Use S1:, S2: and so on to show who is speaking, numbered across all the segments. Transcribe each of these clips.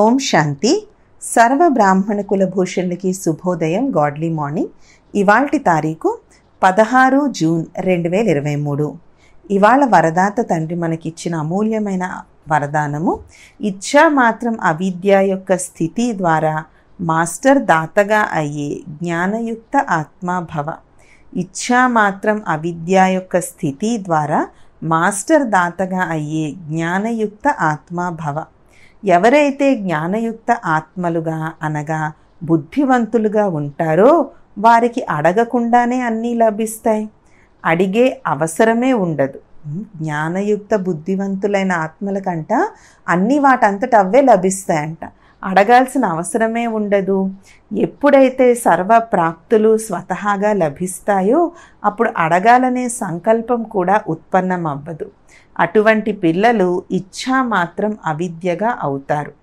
S1: ఓం శాంతి సర్వ బ్రాహ్మణ కుల భూషణులకి శుభోదయం గాడ్లీ మార్నింగ్ ఇవాల్టి తారీఖు పదహారు జూన్ రెండు వేల ఇరవై మూడు ఇవాళ వరదాత తండ్రి మనకిచ్చిన అమూల్యమైన వరదానము ఇచ్చా మాత్రం అవిద్య యొక్క స్థితి ద్వారా మాస్టర్ దాతగా అయ్యే జ్ఞానయుక్త ఆత్మాభవ ఇచ్చా మాత్రం అవిద్య యొక్క స్థితి ద్వారా మాస్టర్ దాతగా అయ్యే జ్ఞానయుక్త ఆత్మాభవ ఎవరైతే జ్ఞానయుక్త ఆత్మలుగా అనగా బుద్ధివంతులుగా ఉంటారో వారికి అడగకుండానే అన్నీ లభిస్తాయి అడిగే అవసరమే ఉండదు జ్ఞానయుక్త బుద్ధివంతులైన ఆత్మలకంట అన్నీ వాటంతట అవే లభిస్తాయంట అడగాల్సిన అవసరమే ఉండదు ఎప్పుడైతే సర్వ ప్రాప్తులు స్వతహాగా లభిస్తాయో అప్పుడు అడగాలనే సంకల్పం కూడా ఉత్పన్నం అవ్వదు అటువంటి పిల్లలు ఇచ్ఛా మాత్రం అవిద్యగా అవుతారు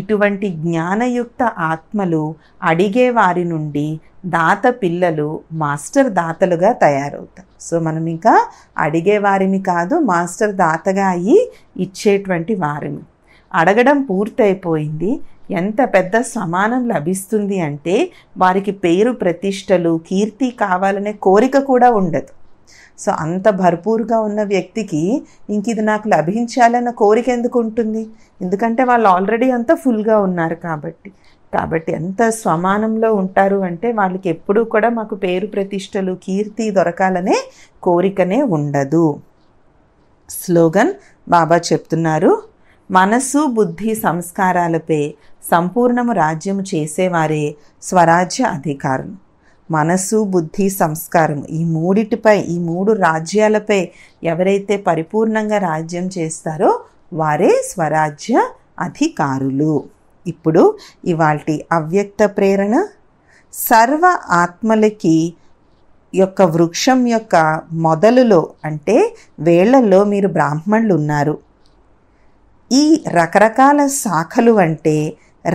S1: ఇటువంటి జ్ఞానయుక్త ఆత్మలు అడిగే వారి నుండి దాత పిల్లలు మాస్టర్ దాతలుగా తయారవుతారు సో మనం ఇంకా అడిగే వారిని కాదు మాస్టర్ దాతగా అయ్యి ఇచ్చేటువంటి వారిని అడగడం పూర్తయిపోయింది ఎంత పెద్ద సమానం లభిస్తుంది అంటే వారికి పేరు ప్రతిష్టలు కీర్తి కావాలనే కోరిక కూడా ఉండదు సో అంత భర్పూరుగా ఉన్న వ్యక్తికి ఇంక ఇది నాకు లభించాలన్న కోరిక ఎందుకు ఉంటుంది ఎందుకంటే వాళ్ళు ఆల్రెడీ అంత ఫుల్గా ఉన్నారు కాబట్టి కాబట్టి ఎంత స్వమానంలో ఉంటారు అంటే వాళ్ళకి ఎప్పుడూ కూడా మాకు పేరు ప్రతిష్టలు కీర్తి దొరకాలనే కోరికనే ఉండదు స్లోగన్ బాబా చెప్తున్నారు మనస్సు బుద్ధి సంస్కారాలపై సంపూర్ణము రాజ్యము చేసేవారే స్వరాజ్య అధికారులు మనస్సు బుద్ధి సంస్కారం ఈ మూడిటిపై ఈ మూడు రాజ్యాలపై ఎవరైతే పరిపూర్ణంగా రాజ్యం చేస్తారో వారే స్వరాజ్య అధికారులు ఇప్పుడు ఇవాల్టి అవ్యక్త ప్రేరణ సర్వ ఆత్మలకి యొక్క వృక్షం యొక్క మొదలులో అంటే వేళ్లలో మీరు బ్రాహ్మణులు ఉన్నారు ఈ రకరకాల శాఖలు అంటే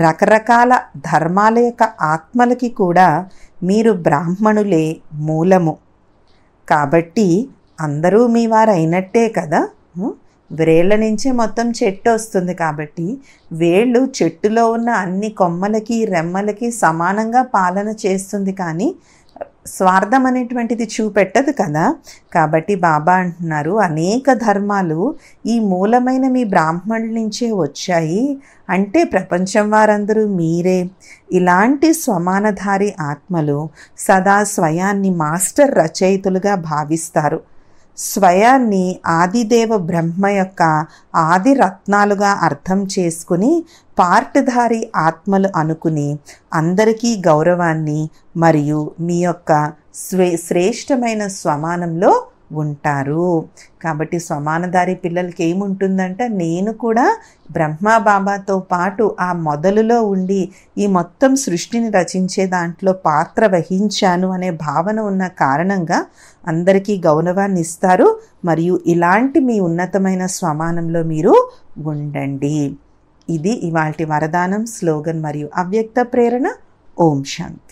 S1: రకరకాల ధర్మాల యొక్క ఆత్మలకి కూడా మీరు బ్రాహ్మణులే మూలము కాబట్టి అందరూ మీ వారైనట్టే కదా వేళ్ళ నుంచే మొత్తం చెట్టు వస్తుంది కాబట్టి వేళ్ళు చెట్టులో ఉన్న అన్ని కొమ్మలకి రెమ్మలకి సమానంగా పాలన చేస్తుంది కానీ స్వార్థం అనేటువంటిది చూపెట్టదు కదా కాబట్టి బాబా అంటున్నారు అనేక ధర్మాలు ఈ మూలమైన మీ బ్రాహ్మణుల నుంచే వచ్చాయి అంటే ప్రపంచం వారందరూ మీరే ఇలాంటి స్వమానధారి ఆత్మలు సదా స్వయాన్ని మాస్టర్ రచయితులుగా భావిస్తారు స్వయాన్ని ఆదిదేవ బ్రహ్మ యొక్క ఆది రత్నాలుగా అర్థం చేసుకుని పార్ట్ధారి ఆత్మలు అనుకుని అందరికీ గౌరవాన్ని మరియు మీ యొక్క శ్రేష్టమైన స్వమానంలో ఉంటారు కాబట్టి సమానదారి పిల్లలకి ఏముంటుందంటే నేను కూడా బ్రహ్మా బాబాతో పాటు ఆ మొదలులో ఉండి ఈ మొత్తం సృష్టిని రచించే దాంట్లో పాత్ర వహించాను అనే భావన ఉన్న కారణంగా అందరికీ గౌరవాన్ని ఇస్తారు మరియు ఇలాంటి మీ ఉన్నతమైన స్వమానంలో మీరు ఉండండి ఇది ఇవాల్టి వరదానం స్లోగన్ మరియు అవ్యక్త ప్రేరణ ఓం శాంతి